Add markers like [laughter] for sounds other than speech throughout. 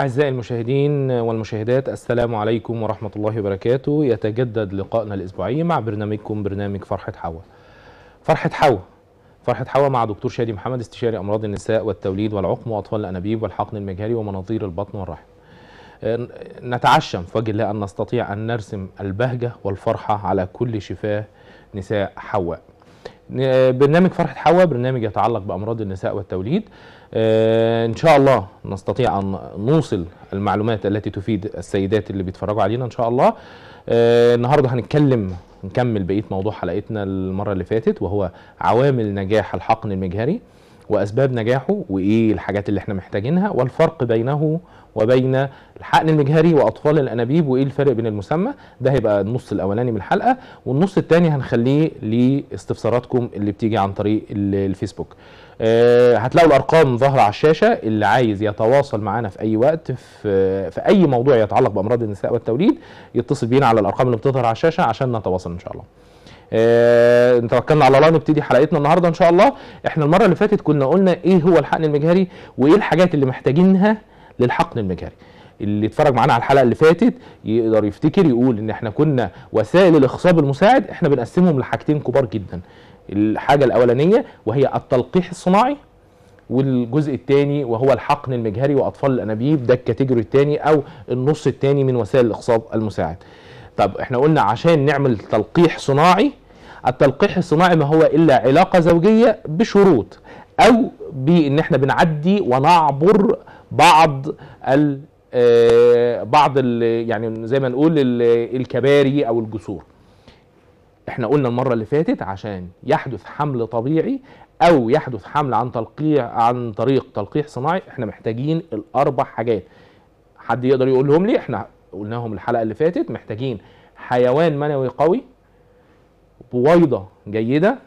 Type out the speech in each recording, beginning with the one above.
أعزائي المشاهدين والمشاهدات السلام عليكم ورحمة الله وبركاته يتجدد لقائنا الأسبوعي مع برنامجكم برنامج فرحة حواء فرحة حواء فرحة حواء مع دكتور شادي محمد استشاري أمراض النساء والتوليد والعقم وأطفال الأنابيب والحقن المجهري ومناظير البطن والرحم آه، نتعشم في وجه الله أن نستطيع أن نرسم البهجة والفرحة على كل شفاه نساء حواء آه، برنامج فرحة حواء برنامج يتعلق بأمراض النساء والتوليد آه، إن شاء الله نستطيع أن نوصل المعلومات التي تفيد السيدات اللي بيتفرجوا علينا إن شاء الله آه، النهاردة هنتكلم نكمل بقية موضوع حلقتنا المرة اللي فاتت وهو عوامل نجاح الحقن المجهري واسباب نجاحه وايه الحاجات اللي احنا محتاجينها والفرق بينه وبين الحقن المجهري واطفال الانابيب وايه الفرق بين المسمى ده هيبقى النص الاولاني من الحلقه والنص الثاني هنخليه لاستفساراتكم اللي بتيجي عن طريق الفيسبوك آه، هتلاقوا الارقام ظاهره على الشاشه اللي عايز يتواصل معانا في اي وقت في, في اي موضوع يتعلق بامراض النساء والتوليد يتصل بينا على الارقام اللي بتظهر على الشاشه عشان نتواصل ان شاء الله آه، توكلنا على الله نبتدي حلقتنا النهارده ان شاء الله احنا المره اللي فاتت كنا قلنا ايه هو الحقن المجهري وايه الحاجات اللي محتاجينها للحقن المجهري اللي اتفرج معانا على الحلقه اللي فاتت يقدر يفتكر يقول ان احنا كنا وسائل الاخصاب المساعد احنا بنقسمهم لحاجتين كبار جدا الحاجه الاولانيه وهي التلقيح الصناعي والجزء الثاني وهو الحقن المجهري واطفال الانابيب ده الكاتيجوري الثاني او النص الثاني من وسائل الاخصاب المساعد طب احنا قلنا عشان نعمل تلقيح صناعي التلقيح الصناعي ما هو الا علاقه زوجيه بشروط او بان احنا بنعدي ونعبر بعض ال آه، بعض ال يعني زي ما نقول الكباري او الجسور احنا قلنا المره اللي فاتت عشان يحدث حمل طبيعي او يحدث حمل عن تلقيح عن طريق تلقيح صناعي احنا محتاجين الاربع حاجات حد يقدر يقولهم لي احنا قلناهم الحلقه اللي فاتت محتاجين حيوان منوي قوي بويضه جيده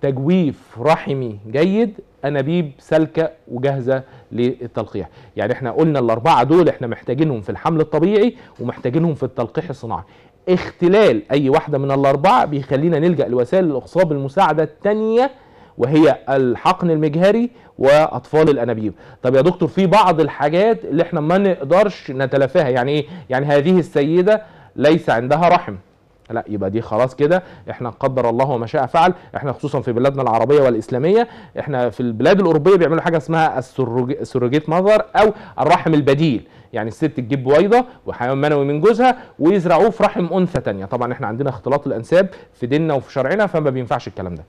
تجويف رحمي جيد انابيب سالكه وجاهزه للتلقيح يعني احنا قلنا الاربعه دول احنا محتاجينهم في الحمل الطبيعي ومحتاجينهم في التلقيح الصناعي اختلال اي واحده من الاربعه بيخلينا نلجا لوسائل الاخصاب المساعده الثانيه وهي الحقن المجهري واطفال الانابيب طب يا دكتور في بعض الحاجات اللي احنا ما نقدرش نتلافاها يعني ايه يعني هذه السيده ليس عندها رحم لا يبقى دي خلاص كده احنا قدر الله وما شاء فعل احنا خصوصا في بلادنا العربيه والاسلاميه احنا في البلاد الاوروبيه بيعملوا حاجه اسمها السروجيت مذر او الرحم البديل يعني الست تجيب بويضه وحيوان منوي من جوزها ويزرعوه في رحم انثى ثانيه طبعا احنا عندنا اختلاط الانساب في ديننا وفي شرعنا فما بينفعش الكلام ده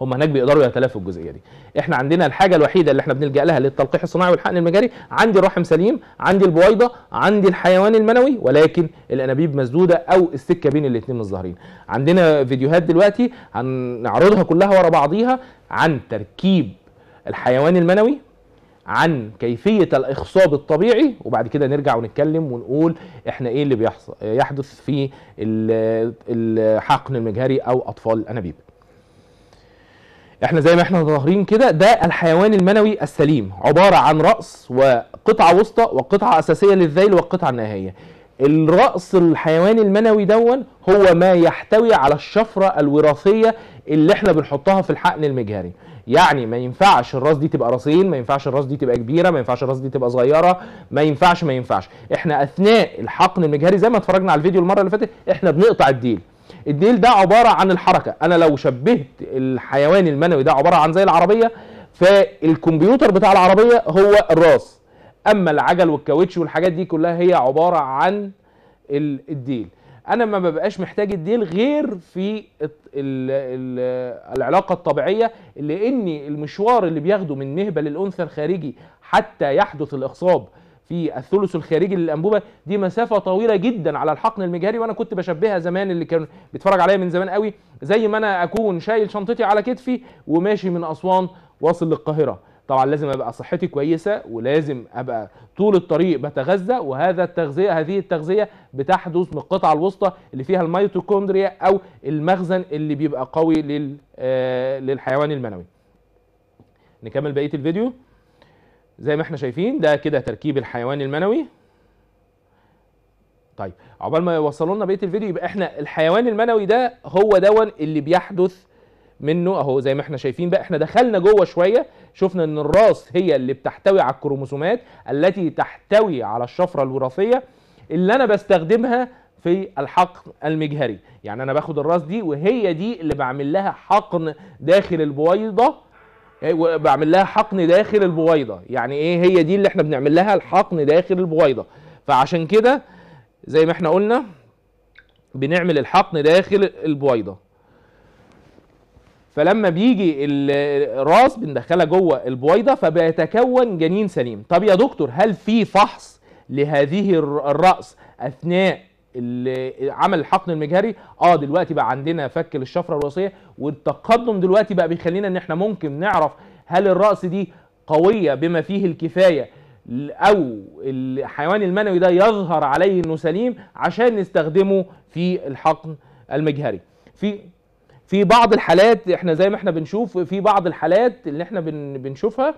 هم هناك بيقدروا يتلافوا الجزئيه دي احنا عندنا الحاجه الوحيده اللي احنا بنلجا لها للتلقيح الصناعي والحقن المجاري عندي الرحم سليم عندي البويضه عندي الحيوان المنوي ولكن الانابيب مسدوده او السكه بين الاثنين الظاهرين عندنا فيديوهات دلوقتي هنعرضها كلها ورا بعضيها عن تركيب الحيوان المنوي عن كيفية الإخصاب الطبيعي وبعد كده نرجع ونتكلم ونقول إحنا إيه اللي بيحصل يحدث في الحقن المجهري أو أطفال الأنابيب احنا زي ما احنا ظاهرين كده ده الحيوان المنوي السليم عباره عن راس وقطعه وسطى وقطعه اساسيه للذيل والقطعه النهائيه الراس الحيوان المنوي دون هو ما يحتوي على الشفره الوراثيه اللي احنا بنحطها في الحقن المجهري يعني ما ينفعش الراس دي تبقى راسين ما ينفعش الراس دي تبقى كبيره ما ينفعش الراس دي تبقى صغيره ما ينفعش ما ينفعش احنا اثناء الحقن المجهري زي ما اتفرجنا على الفيديو المره اللي فاتت احنا بنقطع الديل الديل ده عباره عن الحركه انا لو شبهت الحيوان المنوي ده عباره عن زي العربيه فالكمبيوتر بتاع العربيه هو الراس اما العجل والكاوتش والحاجات دي كلها هي عباره عن الديل انا ما ببقاش محتاج الديل غير في العلاقه الطبيعيه لان المشوار اللي بياخده من نهبه للانثى الخارجي حتى يحدث الاخصاب في الثلث الخارجي للانبوبه دي مسافه طويله جدا على الحقن المجهري وانا كنت بشبهها زمان اللي كان بيتفرج عليا من زمان قوي زي ما انا اكون شايل شنطتي على كتفي وماشي من اسوان واصل للقاهره طبعا لازم ابقى صحتي كويسه ولازم ابقى طول الطريق بتغذى وهذا التغذيه هذه التغذيه بتحدث من القطعه الوسطى اللي فيها الميتوكوندريا او المخزن اللي بيبقى قوي آه، للحيوان المنوي نكمل بقيه الفيديو زي ما احنا شايفين ده كده تركيب الحيوان المنوي طيب عقبال ما يوصلوا لنا بقيه الفيديو يبقى احنا الحيوان المنوي ده هو دون اللي بيحدث منه اهو زي ما احنا شايفين بقى احنا دخلنا جوه شويه شفنا ان الراس هي اللي بتحتوي على الكروموسومات التي تحتوي على الشفره الوراثيه اللي انا بستخدمها في الحقن المجهري يعني انا باخد الراس دي وهي دي اللي بعمل لها حقن داخل البويضه إيه، بعمل لها حقن داخل البويضه يعني ايه هي دي اللي احنا بنعمل لها الحقن داخل البويضه فعشان كده زي ما احنا قلنا بنعمل الحقن داخل البويضه فلما بيجي الراس بندخلها جوه البويضه فبيتكون جنين سليم طب يا دكتور هل في فحص لهذه الراس اثناء اللي عمل الحقن المجهري اه دلوقتي بقى عندنا فك للشفره الراسيه والتقدم دلوقتي بقى بيخلينا ان احنا ممكن نعرف هل الراس دي قويه بما فيه الكفايه او الحيوان المنوي ده يظهر عليه انه سليم عشان نستخدمه في الحقن المجهري في في بعض الحالات احنا زي ما احنا بنشوف في بعض الحالات اللي احنا بنشوفها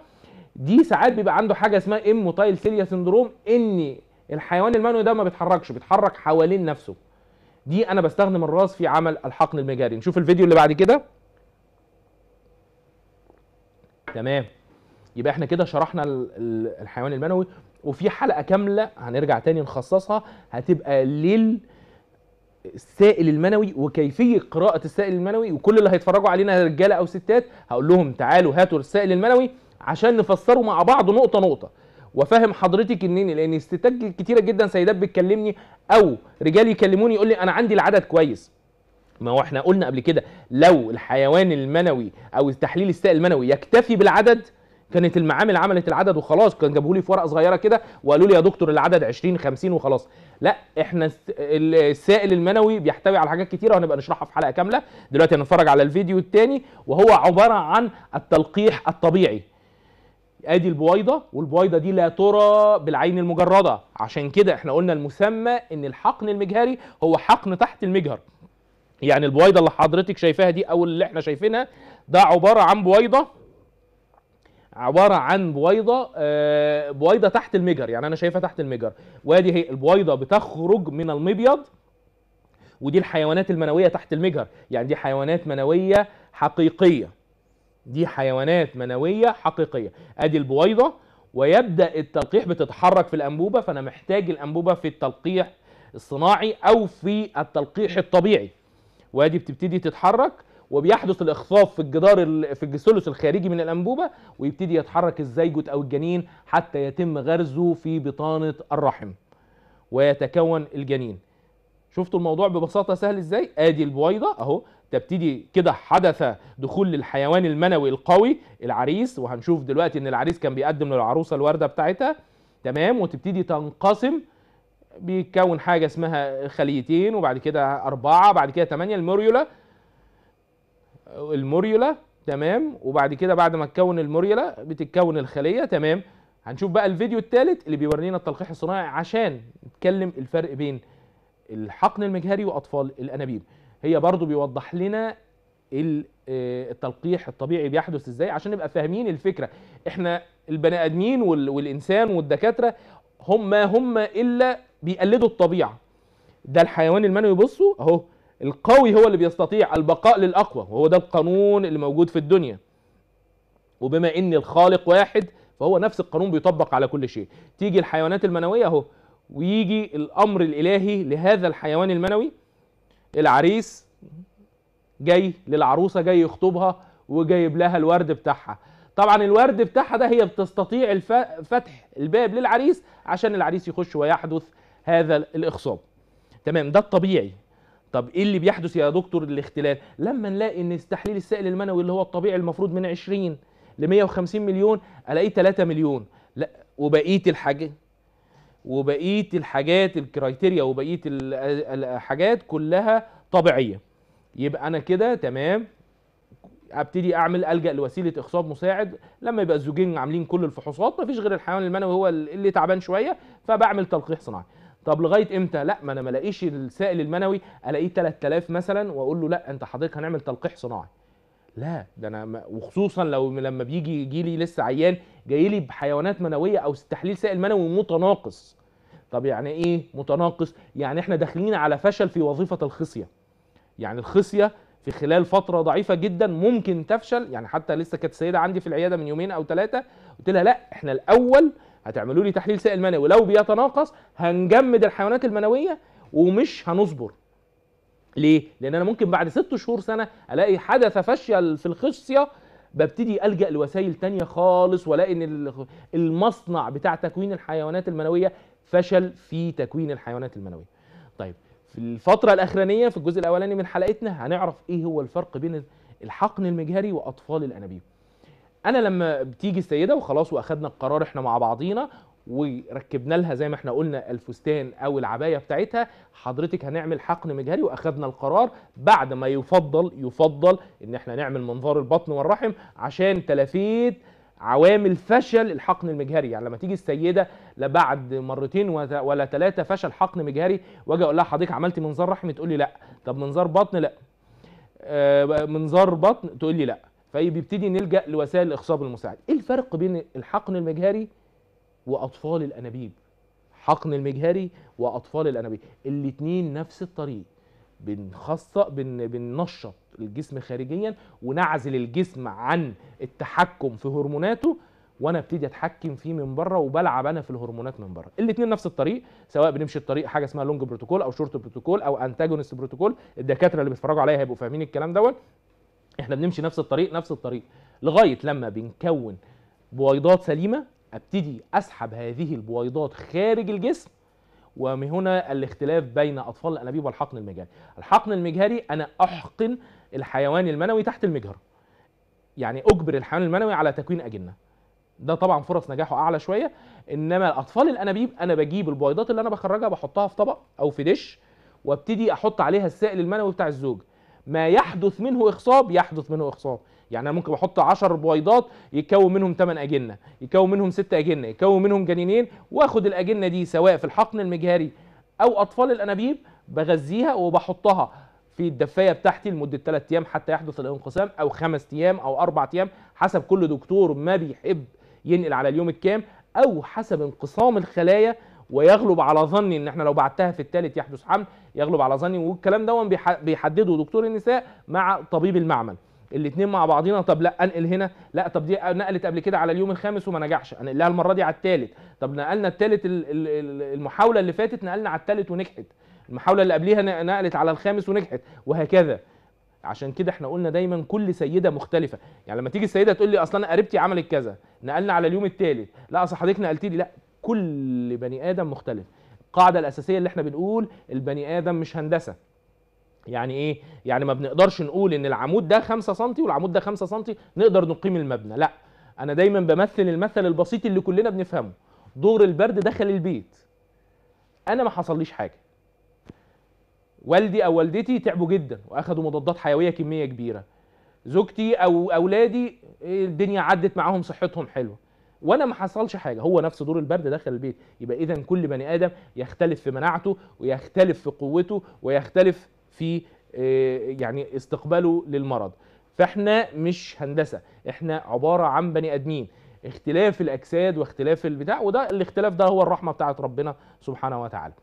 دي ساعات بيبقى عنده حاجه اسمها ام موتايل سيليا سندروم ان الحيوان المنوي ده ما بيتحركش بيتحرك حوالين نفسه دي انا بستخدم الراس في عمل الحقن المجاري نشوف الفيديو اللي بعد كده تمام يبقى احنا كده شرحنا الحيوان المنوي وفي حلقه كامله هنرجع تاني نخصصها هتبقى لل السائل المنوي وكيفيه قراءه السائل المنوي وكل اللي هيتفرجوا علينا رجاله او ستات هقول لهم تعالوا هاتوا السائل المنوي عشان نفسره مع بعض نقطه نقطه وفاهم حضرتك انني لان استتاج كتيره جدا سيدات بتكلمني او رجال يكلموني يقول لي انا عندي العدد كويس ما هو احنا قلنا قبل كده لو الحيوان المنوي او تحليل السائل المنوي يكتفي بالعدد كانت المعامل عملت العدد وخلاص كان جابوا لي في ورقه صغيره كده وقالوا لي يا دكتور العدد 20 50 وخلاص لا احنا السائل المنوي بيحتوي على حاجات كتيره وهنبقى نشرحها في حلقه كامله دلوقتي هنتفرج على الفيديو الثاني وهو عباره عن التلقيح الطبيعي ادي البويضه والبويضه دي لا ترى بالعين المجرده عشان كده احنا قلنا المسمى ان الحقن المجهري هو حقن تحت المجهر يعني البويضه اللي حضرتك شايفاها دي او اللي احنا شايفينها ده عباره عن بويضه عباره عن بويضه آه بويضه تحت المجهر يعني انا شايفها تحت المجهر وادي هي البويضه بتخرج من المبيض ودي الحيوانات المنويه تحت المجهر يعني دي حيوانات منويه حقيقيه دي حيوانات منويه حقيقيه ادي البويضه ويبدا التلقيح بتتحرك في الانبوبه فانا محتاج الانبوبه في التلقيح الصناعي او في التلقيح الطبيعي وادي بتبتدي تتحرك وبيحدث الاخفاق في الجدار في الجسولوس الخارجي من الانبوبه ويبتدي يتحرك الزيجوت او الجنين حتى يتم غرزه في بطانه الرحم ويتكون الجنين شفتوا الموضوع ببساطه سهل ازاي ادي البويضه اهو تبتدي كده حدث دخول للحيوان المنوي القوي العريس وهنشوف دلوقتي ان العريس كان بيقدم للعروسه الورده بتاعتها تمام وتبتدي تنقسم بيتكون حاجه اسمها خليتين وبعد كده اربعه بعد كده ثمانيه الموريولا الموريولا تمام وبعد كده بعد ما تكون الموريولا بتتكون الخليه تمام هنشوف بقى الفيديو الثالث اللي بيورينا التلقيح الصناعي عشان نتكلم الفرق بين الحقن المجهري واطفال الانابيب هي برضو بيوضح لنا آه، التلقيح الطبيعي بيحدث ازاي عشان نبقى فاهمين الفكره احنا البني ادمين والانسان والدكاتره هم ما هم الا بيقلدوا الطبيعه ده الحيوان المنوي بصوا اهو القوي هو اللي بيستطيع البقاء للاقوى وهو ده القانون اللي موجود في الدنيا وبما ان الخالق واحد فهو نفس القانون بيطبق على كل شيء تيجي الحيوانات المنويه اهو ويجي الامر الالهي لهذا الحيوان المنوي العريس جاي للعروسه جاي يخطبها وجايب لها الورد بتاعها طبعا الورد بتاعها ده هي بتستطيع فتح الباب للعريس عشان العريس يخش ويحدث هذا الاخصاب تمام ده الطبيعي طب ايه اللي بيحدث يا دكتور الاختلال لما نلاقي ان تحليل السائل المنوي اللي هو الطبيعي المفروض من 20 ل 150 مليون الاقيه 3 مليون لا وبقيه الحاجه وبقيه الحاجات الكرايتيريا وبقيه الحاجات كلها طبيعيه يبقى انا كده تمام ابتدي اعمل الجا لوسيله اخصاب مساعد لما يبقى الزوجين عاملين كل الفحوصات مفيش غير الحيوان المنوي هو اللي تعبان شويه فبعمل تلقيح صناعي طب لغايه امتى لا ما انا ما الاقيش السائل المنوي الاقيه 3000 مثلا واقول له لا انت حضرتك هنعمل تلقيح صناعي لا ده انا ما... وخصوصا لو لما بيجي يجي لي لسه عيان جاي لي بحيوانات منويه او تحليل سائل منوي متناقص طب يعني ايه متناقص يعني احنا داخلين على فشل في وظيفه الخصيه يعني الخصيه في خلال فتره ضعيفه جدا ممكن تفشل يعني حتى لسه كانت سيده عندي في العياده من يومين او ثلاثه قلت لها لا احنا الاول هتعملوا لي تحليل سائل منوي ولو بيتناقص هنجمد الحيوانات المنويه ومش هنصبر ليه؟ لان انا ممكن بعد ست شهور سنه الاقي حدث فشل في الخصيه ببتدي الجا لوسائل تانية خالص والاقي ان المصنع بتاع تكوين الحيوانات المنويه فشل في تكوين الحيوانات المنويه. طيب في الفتره الاخرانيه في الجزء الاولاني من حلقتنا هنعرف ايه هو الفرق بين الحقن المجهري واطفال الانابيب. انا لما بتيجي السيده وخلاص واخدنا القرار احنا مع بعضينا وركبنا لها زي ما احنا قلنا الفستان او العبايه بتاعتها حضرتك هنعمل حقن مجهري واخدنا القرار بعد ما يفضل يفضل ان احنا نعمل منظار البطن والرحم عشان تلافيت عوامل فشل الحقن المجهري يعني لما تيجي السيده لبعد مرتين ولا ثلاثه فشل حقن مجهري واجي اقول لها حضرتك عملتي منظار رحم تقول لي لا طب منظار بطن لا آه، منظار بطن تقول لي لا فيبتدي نلجا لوسائل الاخصاب المساعد ايه الفرق بين الحقن المجهري واطفال الانابيب حقن المجهري واطفال الانابيب الاثنين نفس الطريق بنخص بن بننشط الجسم خارجيا ونعزل الجسم عن التحكم في هرموناته وانا ابتدي اتحكم فيه من بره وبلعب انا في الهرمونات من بره الاثنين نفس الطريق سواء بنمشي الطريق حاجه اسمها لونج بروتوكول او شورت بروتوكول او انتاجونست بروتوكول الدكاتره اللي بيتفرجوا عليا هيبقوا فاهمين الكلام دوت احنا بنمشي نفس الطريق نفس الطريق لغايه لما بنكون بويضات سليمه ابتدي اسحب هذه البويضات خارج الجسم ومن هنا الاختلاف بين اطفال الانابيب والحقن المجهري الحقن المجهري انا احقن الحيوان المنوي تحت المجهر يعني اجبر الحيوان المنوي على تكوين اجنه ده طبعا فرص نجاحه اعلى شويه انما الاطفال الانابيب انا بجيب البويضات اللي انا بخرجها بحطها في طبق او في دش وابتدي احط عليها السائل المنوي بتاع الزوج ما يحدث منه اخصاب يحدث منه اخصاب يعني انا ممكن احط 10 بويضات يتكون منهم 8 اجنه يتكون منهم 6 اجنه يتكون منهم جنينين واخد الاجنه دي سواء في الحقن المجهري او اطفال الانابيب بغذيها وبحطها في الدفايه بتاعتي لمده 3 ايام حتى يحدث الانقسام او 5 ايام او 4 ايام حسب كل دكتور ما بيحب ينقل على اليوم الكام او حسب انقسام الخلايا ويغلب على ظني ان احنا لو بعتها في الثالث يحدث حمل يغلب على ظني والكلام ده بيحدده دكتور النساء مع طبيب المعمل الاثنين مع بعضينا طب لا انقل هنا لا طب دي نقلت قبل كده على اليوم الخامس وما نجحش هنقلها المره دي على الثالث طب نقلنا الثالث المحاوله اللي فاتت نقلنا على الثالث ونجحت المحاوله اللي قبليها نقلت على الخامس ونجحت وهكذا عشان كده احنا قلنا دايما كل سيده مختلفه يعني لما تيجي السيده تقول لي اصلا انا قريبتي عملت كذا نقلنا على اليوم الثالث لا اصل حضرتك نقلتي لي لا كل بني ادم مختلف القاعده الاساسيه اللي احنا بنقول البني ادم مش هندسه يعني ايه يعني ما بنقدرش نقول ان العمود ده 5 سم والعمود ده 5 سم نقدر نقيم المبنى لا انا دايما بمثل المثل البسيط اللي كلنا بنفهمه دور البرد دخل البيت انا ما حصليش حاجه والدي او والدتي تعبوا جدا واخدوا مضادات حيويه كميه كبيره زوجتي او اولادي الدنيا عدت معاهم صحتهم حلوه وانا ما حصلش حاجه هو نفس دور البرد داخل البيت يبقى اذا كل بني ادم يختلف في مناعته ويختلف في قوته ويختلف في آه، يعني استقباله للمرض فاحنا مش هندسه احنا عباره عن بني ادمين اختلاف الاجساد واختلاف البتاع وده الاختلاف ده هو الرحمه بتاعه ربنا سبحانه وتعالى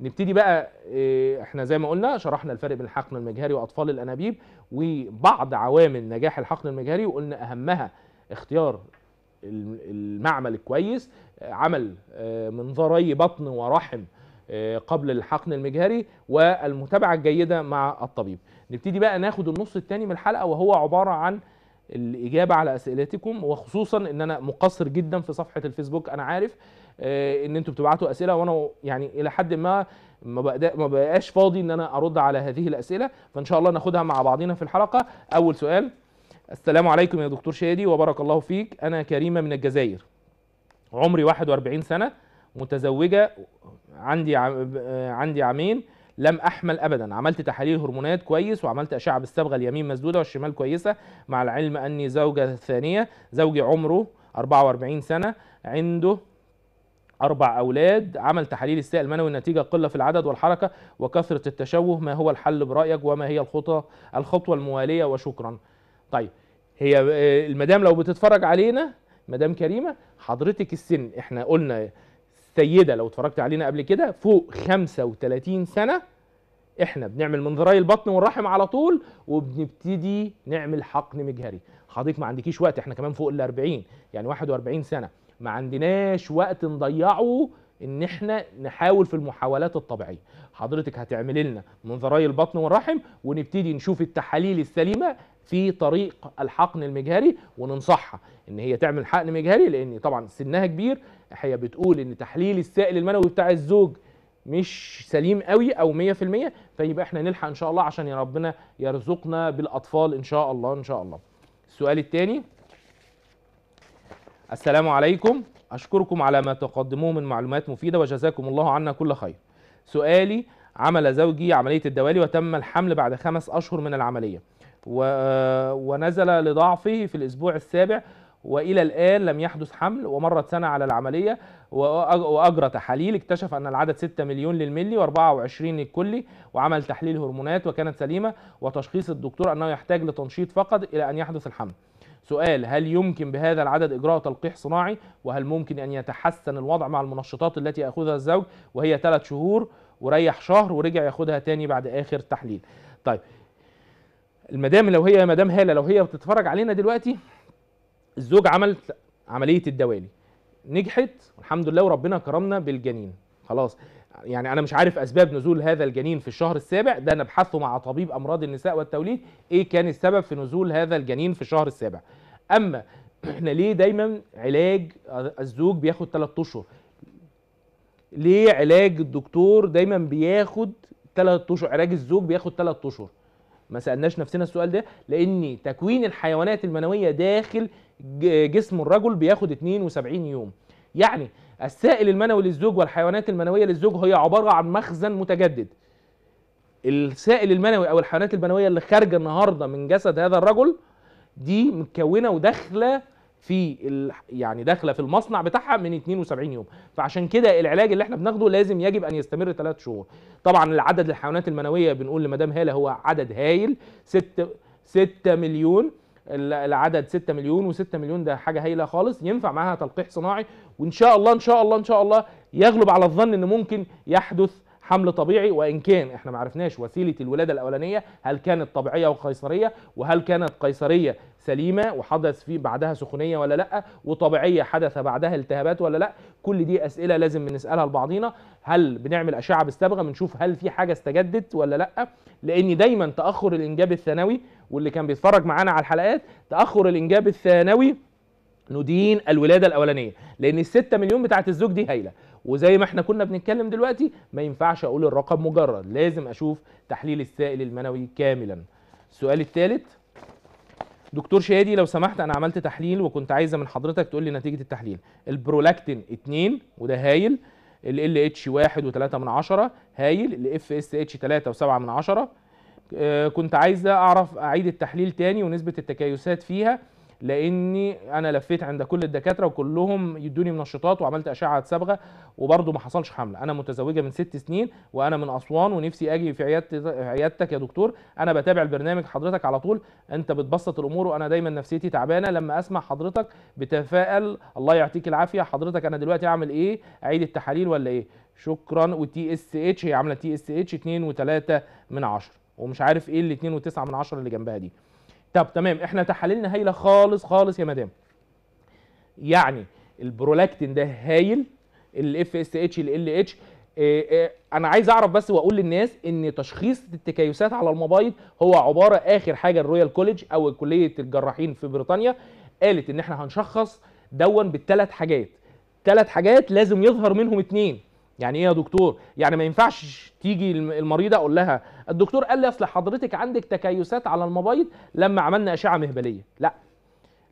نبتدي بقى آه، احنا زي ما قلنا شرحنا الفرق بين الحقن المجهري واطفال الانابيب وبعض عوامل نجاح الحقن المجهري وقلنا اهمها اختيار المعمل الكويس عمل آه، منظري بطن ورحم قبل الحقن المجهري والمتابعه الجيده مع الطبيب نبتدي بقى ناخد النص الثاني من الحلقه وهو عباره عن الاجابه على اسئلتكم وخصوصا ان انا مقصر جدا في صفحه الفيسبوك انا عارف آه، ان انتم بتبعتوا اسئله وانا يعني الى حد ما ما ما بقاش فاضي ان انا ارد على هذه الاسئله فان شاء الله ناخدها مع بعضنا في الحلقه اول سؤال السلام عليكم يا دكتور شادي وبارك الله فيك انا كريمه من الجزائر عمري 41 سنه متزوجه عندي عندي عامين لم احمل ابدا عملت تحاليل هرمونات كويس وعملت اشعه بالصبغه اليمين مسدوده والشمال كويسه مع العلم اني زوجه ثانيه زوجي عمره 44 سنه عنده أربع أولاد عمل تحاليل السائل المنوي النتيجة قلة في العدد والحركة وكثرة التشوه ما هو الحل برأيك وما هي الخطوة الخطوة الموالية وشكرا طيب هي آه، المدام لو بتتفرج علينا مدام كريمة حضرتك السن احنا قلنا السيده لو اتفرجت علينا قبل كده فوق 35 سنه احنا بنعمل منظري البطن والرحم على طول وبنبتدي نعمل حقن مجهري حضرتك ما عندكيش وقت احنا كمان فوق ال 40 يعني 41 سنه ما عندناش وقت نضيعه ان احنا نحاول في المحاولات الطبيعيه حضرتك هتعملي لنا منظري البطن والرحم ونبتدي نشوف التحاليل السليمه في طريق الحقن المجهري وننصحها ان هي تعمل حقن مجهري لان طبعا سنها كبير هي بتقول ان تحليل السائل المنوي بتاع الزوج مش سليم قوي او 100% فيبقى طيب احنا نلحق ان شاء الله عشان يا ربنا يرزقنا بالاطفال ان شاء الله ان شاء الله السؤال الثاني السلام عليكم أشكركم على ما تقدموه من معلومات مفيدة وجزاكم الله عنا كل خير سؤالي عمل زوجي عملية الدوالي وتم الحمل بعد خمس أشهر من العملية و... ونزل لضعفه في الأسبوع السابع وإلى الآن لم يحدث حمل ومرت سنة على العملية وأجرى تحاليل اكتشف أن العدد 6 مليون للملي و24 للكلي وعمل تحليل هرمونات وكانت سليمة وتشخيص الدكتور أنه يحتاج لتنشيط فقط إلى أن يحدث الحمل سؤال هل يمكن بهذا العدد إجراء تلقيح صناعي وهل ممكن أن يتحسن الوضع مع المنشطات التي يأخذها الزوج وهي ثلاث شهور وريح شهر ورجع ياخدها تاني بعد آخر تحليل طيب المدام لو هي مدام هاله لو هي بتتفرج علينا دلوقتي الزوج عمل عمليه الدوالي نجحت والحمد لله وربنا كرمنا بالجنين خلاص يعني انا مش عارف اسباب نزول هذا الجنين في الشهر السابع ده نبحثه مع طبيب امراض النساء والتوليد ايه كان السبب في نزول هذا الجنين في الشهر السابع اما [clears throat] احنا ليه دايما علاج الزوج بياخد 3 اشهر ليه علاج الدكتور دايما بياخد 3 اشهر علاج الزوج بياخد 3 اشهر ما سالناش نفسنا السؤال ده لان تكوين الحيوانات المنويه داخل جسم الرجل بياخد 72 يوم يعني السائل المنوي للزوج والحيوانات المنويه للزوج هي عباره عن مخزن متجدد السائل المنوي او الحيوانات المنويه اللي خارجه النهارده من جسد هذا الرجل دي متكونه وداخله في ال... يعني داخله في المصنع بتاعها من 72 يوم فعشان كده العلاج اللي احنا بناخده لازم يجب ان يستمر 3 شهور طبعا العدد الحيوانات المنويه بنقول لمدام هاله هو عدد هايل 6 6 مليون العدد 6 مليون و6 مليون ده حاجه هايله خالص ينفع معاها تلقيح صناعي وان شاء الله ان شاء الله ان شاء الله يغلب على الظن ان ممكن يحدث حمل طبيعي وان كان احنا ما عرفناش وسيله الولاده الاولانيه هل كانت طبيعيه وقيصريه وهل كانت قيصريه سليمه وحدث في بعدها سخونيه ولا لا وطبيعيه حدث بعدها التهابات ولا لا كل دي اسئله لازم بنسالها لبعضينا هل بنعمل اشعه بالصبغه بنشوف هل في حاجه استجدت ولا لا لان دايما تاخر الانجاب الثانوي واللي كان بيتفرج معانا على الحلقات تاخر الانجاب الثانوي ندين الولاده الاولانيه لان 6 مليون بتاعه الزوج دي هايله وزي ما احنا كنا بنتكلم دلوقتي ما ينفعش اقول الرقم مجرد لازم اشوف تحليل السائل المنوي كاملا السؤال الثالث دكتور شادي لو سمحت انا عملت تحليل وكنت عايزه من حضرتك تقول لي نتيجه التحليل البرولاكتين 2 وده هايل ال اتش 1 و3 من 10 هايل الاف اس اتش 3 و7 من 10 آه، كنت عايزه اعرف اعيد التحليل تاني ونسبه التكيسات فيها لاني انا لفيت عند كل الدكاتره وكلهم يدوني منشطات وعملت اشعه صبغه وبرده ما حصلش حمله انا متزوجه من ست سنين وانا من اسوان ونفسي اجي في عيادتك يا دكتور انا بتابع البرنامج حضرتك على طول انت بتبسط الامور وانا دايما نفسيتي تعبانه لما اسمع حضرتك بتفائل الله يعطيك العافيه حضرتك انا دلوقتي اعمل ايه اعيد التحاليل ولا ايه شكرا وتي اس اتش هي عامله تي اس اتش 2.3 من 10 ومش عارف ايه ال 2.9 من 10 اللي جنبها دي طب تمام احنا تحاليلنا هايله خالص خالص يا مدام يعني البرولاكتين ده هايل الاف اس اتش ال اتش آه، آه، انا عايز اعرف بس واقول للناس ان تشخيص التكيسات على المبايض هو عباره اخر حاجه الرويال كوليدج او كليه الجراحين في بريطانيا قالت ان احنا هنشخص دون بالثلاث حاجات ثلاث حاجات لازم يظهر منهم اثنين يعني ايه يا دكتور يعني ما ينفعش تيجي المريضه اقول لها الدكتور قال لي اصل حضرتك عندك تكيسات على المبايض لما عملنا اشعه مهبليه لا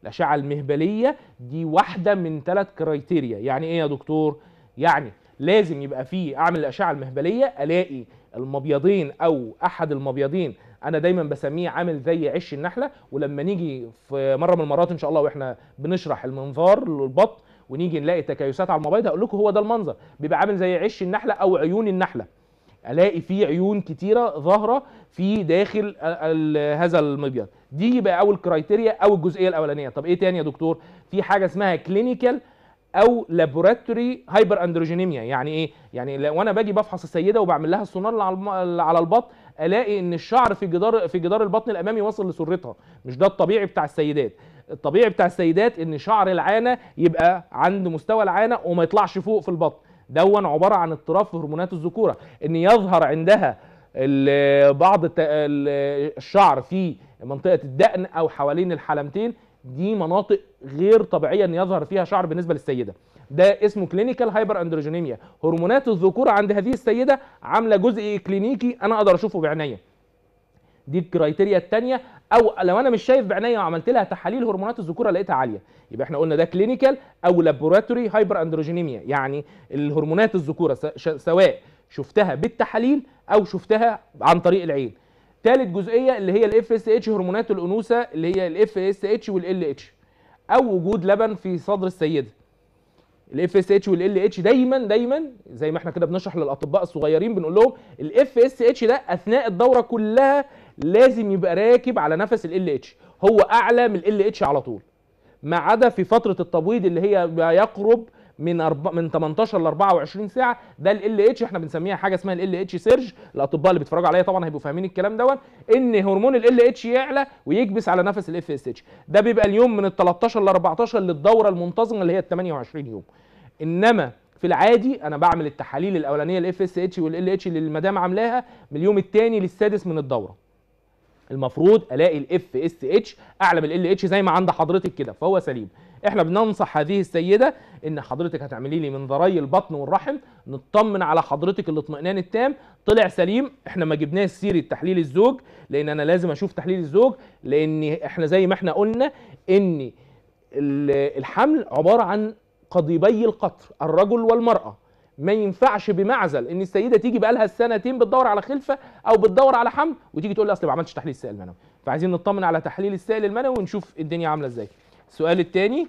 الاشعه المهبليه دي واحده من ثلاث كرايتيريا يعني ايه يا دكتور يعني لازم يبقى فيه اعمل الاشعه المهبليه الاقي المبيضين او احد المبيضين انا دايما بسميه عامل زي عش النحله ولما نيجي في مره من المرات ان شاء الله واحنا بنشرح المنظار للبطن ونيجي نلاقي تكيسات على المبيضه هقول لكم هو ده المنظر بيبقى عامل زي عش النحله او عيون النحله الاقي فيه عيون كتيره ظاهره في داخل هذا المبيض دي يبقى اول كرايتيريا او الجزئيه الاولانيه طب ايه تاني يا دكتور في حاجه اسمها كلينيكال او لابوراتوري هايبر اندروجينيميا يعني ايه يعني وانا باجي بفحص السيده وبعمل لها السونار على البطن الاقي ان الشعر في جدار في جدار البطن الامامي واصل لسرتها مش ده الطبيعي بتاع السيدات الطبيعي بتاع السيدات ان شعر العانه يبقى عند مستوى العانه وما يطلعش فوق في البطن دون عباره عن اضطراب في هرمونات الذكوره ان يظهر عندها بعض الشعر في منطقه الدقن او حوالين الحلمتين دي مناطق غير طبيعيه ان يظهر فيها شعر بالنسبه للسيده ده اسمه كلينيكال هايبر اندروجينيميا هرمونات الذكوره عند هذه السيده عامله جزء كلينيكي انا اقدر اشوفه بعينيا دي الكرايتيريا الثانيه او لو انا مش شايف بعينيا وعملت لها تحاليل هرمونات الذكوره لقيتها عاليه يبقى احنا قلنا ده كلينيكال او لابوراتوري هايبر اندروجينيميا يعني الهرمونات الذكوره سواء شفتها بالتحاليل او شفتها عن طريق العين ثالث جزئيه اللي هي الاف اس اتش هرمونات الانوثه اللي هي الاف اس اتش والال اتش او وجود لبن في صدر السيده الاف اس اتش والال اتش دايما دايما زي ما احنا كده بنشرح للاطباء الصغيرين بنقول لهم الاف اس اتش ده اثناء الدوره كلها لازم يبقى راكب على نفس ال اتش هو اعلى من ال اتش على طول ما عدا في فتره التبويض اللي هي ما يقرب من أرب... من 18 ل 24 ساعه ده ال اتش احنا بنسميها حاجه اسمها ال اتش سيرج الاطباء اللي بيتفرجوا عليا طبعا هيبقوا فاهمين الكلام دوت ان هرمون ال اتش يعلى ويكبس على نفس الاف اس اتش ده بيبقى اليوم من ال 13 ل 14 للدوره المنتظمه اللي هي ال 28 يوم انما في العادي انا بعمل التحاليل الاولانيه الاف اس اتش والال اتش اللي المدام عاملاها من اليوم الثاني للسادس من الدوره المفروض الاقي الاف اس اتش اعلى من ال اتش زي ما عند حضرتك كده فهو سليم احنا بننصح هذه السيده ان حضرتك هتعملي لي منظري البطن والرحم نطمن على حضرتك الاطمئنان التام طلع سليم احنا ما جبناش سيره تحليل الزوج لان انا لازم اشوف تحليل الزوج لان احنا زي ما احنا قلنا ان الحمل عباره عن قضيبي القطر الرجل والمراه ما ينفعش بمعزل ان السيده تيجي بقى لها سنتين بتدور على خلفه او بتدور على حمل وتيجي تقول لي اصل ما عملتش تحليل السائل المنوي فعايزين نطمن على تحليل السائل المنوي ونشوف الدنيا عامله ازاي السؤال الثاني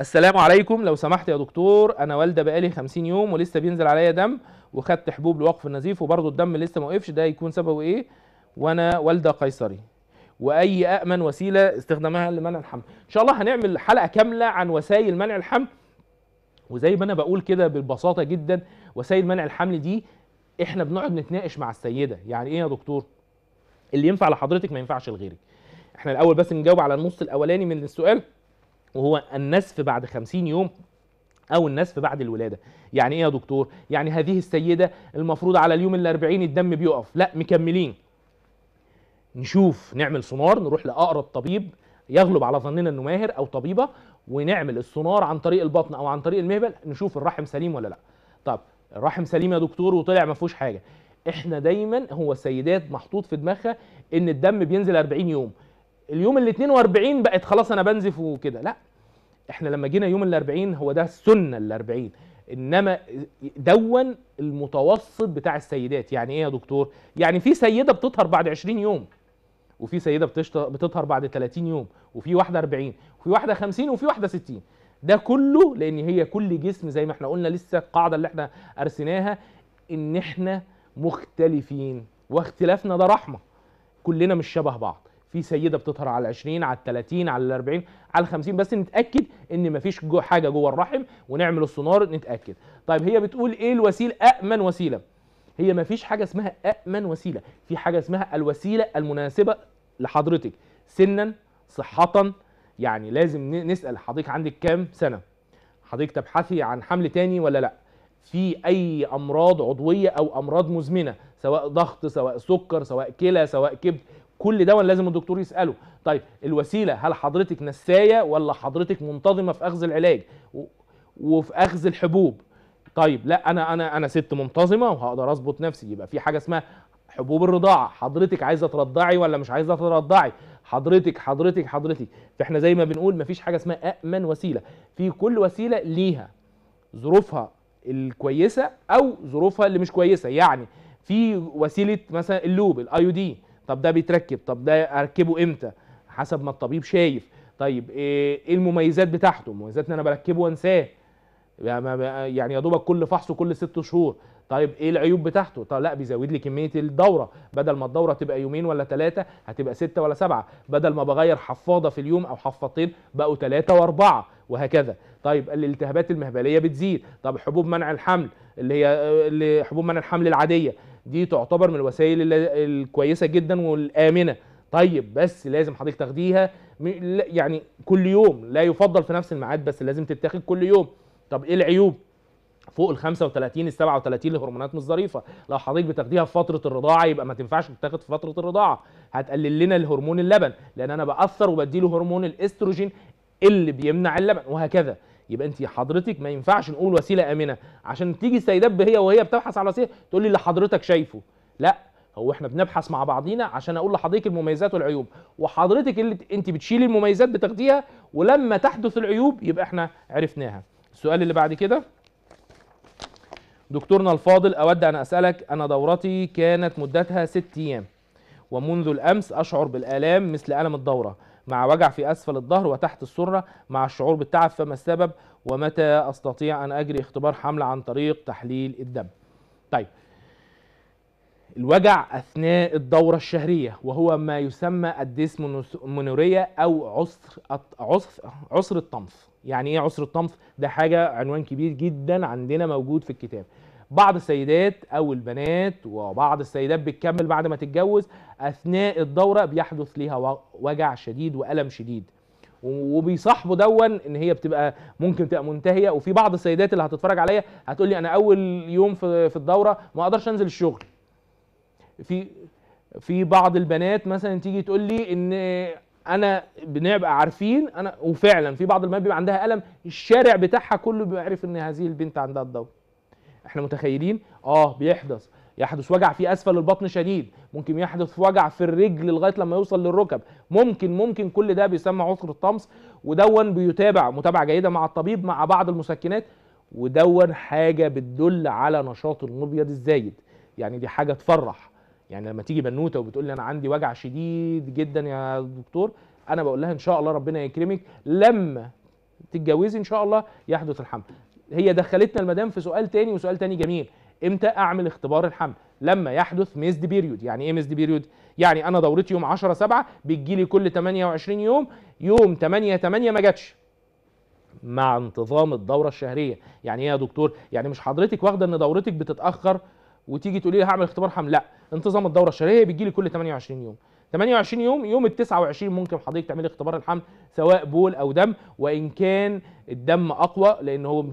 السلام عليكم لو سمحت يا دكتور انا والده بقالي 50 يوم ولسه بينزل عليا دم وخدت حبوب لوقف النزيف وبرضه الدم لسه ما وقفش ده يكون سببه ايه وانا والده قيصري واي امن وسيله استخدامها لمنع الحمل ان شاء الله هنعمل حلقه كامله عن وسائل منع الحمل وزي ما انا بقول كده ببساطه جدا وسائل منع الحمل دي احنا بنقعد نتناقش مع السيده يعني ايه يا دكتور اللي ينفع لحضرتك ما ينفعش لغيرك احنا الاول بس نجاوب على النص الاولاني من السؤال وهو النسف بعد 50 يوم او النسف بعد الولاده يعني ايه يا دكتور يعني هذه السيده المفروض على اليوم ال40 الدم بيقف لا مكملين نشوف نعمل سونار نروح لاقرب طبيب يغلب على ظننا انه ماهر او طبيبه ونعمل السونار عن طريق البطن او عن طريق المهبل نشوف الرحم سليم ولا لا طب الرحم سليم يا دكتور وطلع ما فيهوش حاجه احنا دايما هو السيدات محطوط في دماغها ان الدم بينزل 40 يوم اليوم ال 42 بقت خلاص انا بنزف وكده لا احنا لما جينا يوم ال 40 هو ده السنه ال 40 انما دون المتوسط بتاع السيدات يعني ايه يا دكتور يعني في سيده بتطهر بعد 20 يوم وفي سيده بتطهر بعد 30 يوم وفي واحده 40 وفي واحده 50 وفي واحده 60 ده كله لان هي كل جسم زي ما احنا قلنا لسه القاعده اللي احنا ارسيناها ان احنا مختلفين واختلافنا ده رحمه كلنا مش شبه بعض في سيده بتطهر على 20 على 30 على 40 على 50 بس نتاكد ان مفيش حاجه جوه الرحم ونعمل السونار نتاكد طيب هي بتقول ايه الوسيله امن وسيله هي ما فيش حاجه اسمها امن وسيله في حاجه اسمها الوسيله المناسبه لحضرتك سنا صحه يعني لازم نسال حضرتك عندك كام سنه حضرتك تبحثي عن حمل تاني ولا لا في اي امراض عضويه او امراض مزمنه سواء ضغط سواء سكر سواء كلى سواء كبد كل ده لازم الدكتور يساله طيب الوسيله هل حضرتك نسايه ولا حضرتك منتظمه في اخذ العلاج وفي اخذ الحبوب طيب لا انا انا انا ست منتظمه وهقدر اظبط نفسي يبقى في حاجه اسمها حبوب الرضاعه حضرتك عايزه ترضعي ولا مش عايزه ترضعي حضرتك حضرتك حضرتك فاحنا زي ما بنقول مفيش حاجه اسمها امن وسيله في كل وسيله ليها ظروفها الكويسه او ظروفها اللي مش كويسه يعني في وسيله مثلا اللوب الاي دي طب ده بيتركب طب ده اركبه امتى حسب ما الطبيب شايف طيب ايه, إيه المميزات بتاعته مميزات ان انا بركبه وانساه يعني يا دوبك كل فحصه كل ست شهور طيب ايه العيوب بتاعته طيب لا بيزود لي كميه الدوره بدل ما الدوره تبقى يومين ولا ثلاثه هتبقى سته ولا سبعه بدل ما بغير حفاضه في اليوم او حفاضتين بقوا ثلاثه واربعه وهكذا طيب الالتهابات المهبليه بتزيد طب حبوب منع الحمل اللي هي اللي حبوب منع الحمل العاديه دي تعتبر من الوسائل الكويسه جدا والامنه طيب بس لازم حضرتك تاخديها يعني كل يوم لا يفضل في نفس الميعاد بس لازم تتاخد كل يوم طب ايه العيوب فوق ال 35 ال 37 الهرمونات مش ظريفه لو حضرتك بتاخديها في فتره الرضاعه يبقى ما تنفعش تتاخد في فتره الرضاعه هتقلل لنا الهرمون اللبن لان انا باثر وبدي له هرمون الاستروجين اللي بيمنع اللبن وهكذا يبقى انت حضرتك ما ينفعش نقول وسيله امنه عشان تيجي السيدات هي وهي بتبحث على وسيله تقول لي اللي حضرتك شايفه لا هو احنا بنبحث مع بعضينا عشان اقول لحضرتك المميزات والعيوب وحضرتك اللي انت بتشيلي المميزات بتاخديها ولما تحدث العيوب يبقى احنا عرفناها السؤال اللي بعد كده دكتورنا الفاضل أود أن أسألك أنا دورتي كانت مدتها ست أيام ومنذ الأمس أشعر بالآلام مثل ألم الدورة مع وجع في أسفل الظهر وتحت السرة مع الشعور بالتعب فما السبب ومتى أستطيع أن أجري اختبار حمل عن طريق تحليل الدم طيب الوجع أثناء الدورة الشهرية وهو ما يسمى الديسمونوريا أو عصر عسر عسر الطمث يعني ايه عسر الطمث ده حاجه عنوان كبير جدا عندنا موجود في الكتاب بعض السيدات او البنات وبعض السيدات بتكمل بعد ما تتجوز اثناء الدوره بيحدث ليها وجع شديد والم شديد وبيصاحبوا دون ان هي بتبقى ممكن تبقى منتهيه وفي بعض السيدات اللي هتتفرج عليا هتقول لي انا اول يوم في في الدوره ما اقدرش انزل الشغل في في بعض البنات مثلا تيجي تقول لي ان انا بنبقى عارفين انا وفعلا في بعض المباني بيبقى عندها الم الشارع بتاعها كله بيبقى عارف ان هذه البنت عندها الدواء احنا متخيلين اه بيحدث يحدث وجع في اسفل البطن شديد ممكن يحدث وجع في الرجل لغايه لما يوصل للركب ممكن ممكن كل ده بيسمى عسر الطمس ودون بيتابع متابعه جيده مع الطبيب مع بعض المسكنات ودون حاجه بتدل على نشاط المبيض الزايد يعني دي حاجه تفرح يعني لما تيجي بنوته وبتقول لي انا عندي وجع شديد جدا يا دكتور انا بقول لها ان شاء الله ربنا يكرمك لما تتجوزي ان شاء الله يحدث الحمل هي دخلتنا المدام في سؤال تاني وسؤال تاني جميل امتى اعمل اختبار الحمل لما يحدث ميزد بيريود يعني ايه ميزد بيريود يعني انا دورتي يوم 10 7 بتجي لي كل 28 يوم يوم 8 8 ما جاتش مع انتظام الدوره الشهريه يعني ايه يا دكتور يعني مش حضرتك واخده ان دورتك بتتاخر وتيجي تقولي لي هعمل اختبار حمل لا انتظام الدوره الشهريه بتجي لي كل 28 يوم 28 يوم يوم ال 29 ممكن حضرتك تعملي اختبار الحمل سواء بول او دم وان كان الدم اقوى لان هو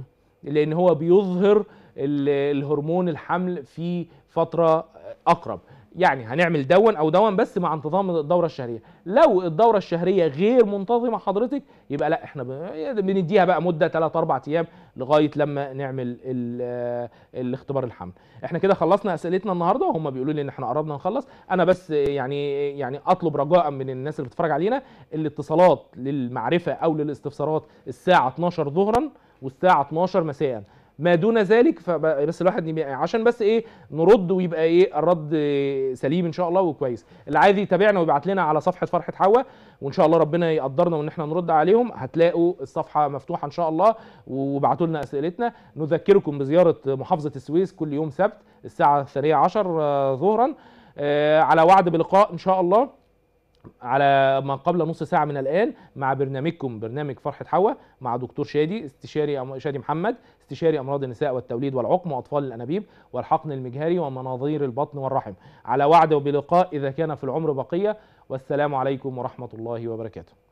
لان هو بيظهر الهرمون الحمل في فتره اقرب يعني هنعمل دون او دون بس مع انتظام الدوره الشهريه لو الدوره الشهريه غير منتظمه حضرتك يبقى لا احنا بنديها بقى مده 3 4 ايام لغايه لما نعمل آه، الاختبار الحمل احنا كده خلصنا اسئلتنا النهارده وهم بيقولوا لي ان احنا قربنا نخلص انا بس يعني يعني اطلب رجاء من الناس اللي بتتفرج علينا الاتصالات للمعرفه او للاستفسارات الساعه 12 ظهرا والساعه 12 مساء ما دون ذلك فبس الواحد يعني عشان بس ايه نرد ويبقى ايه الرد سليم ان شاء الله وكويس اللي عايز يتابعنا ويبعت لنا على صفحه فرحه حوا وان شاء الله ربنا يقدرنا وان احنا نرد عليهم هتلاقوا الصفحه مفتوحه ان شاء الله وابعتوا لنا اسئلتنا نذكركم بزياره محافظه السويس كل يوم سبت الساعه 12 عشر آه، ظهرا آه، على وعد بلقاء ان شاء الله على ما قبل نص ساعة من الآن مع برنامجكم برنامج فرحة حوا مع دكتور شادي استشاري شادي محمد استشاري امراض النساء والتوليد والعقم واطفال الانابيب والحقن المجهري ومناظير البطن والرحم على وعد وبلقاء اذا كان في العمر بقيه والسلام عليكم ورحمه الله وبركاته